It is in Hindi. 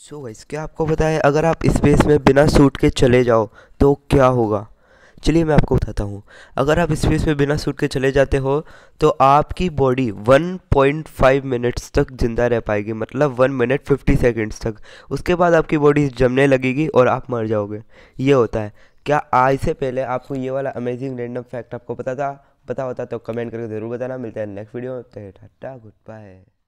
सो so गाइस क्या आपको पता है अगर आप स्पेस में बिना सूट के चले जाओ तो क्या होगा चलिए मैं आपको बताता हूँ अगर आप स्पेस में बिना सूट के चले जाते हो तो आपकी बॉडी 1.5 मिनट्स तक ज़िंदा रह पाएगी मतलब 1 मिनट 50 सेकंड्स तक उसके बाद आपकी बॉडी जमने लगेगी और आप मर जाओगे ये होता है क्या आज से पहले आपको ये वाला अमेजिंग रेंडम फैक्ट आपको पता था पता होता तो कमेंट करके ज़रूर बताना मिलता है नेक्स्ट वीडियो में तो टाटा गुड बाय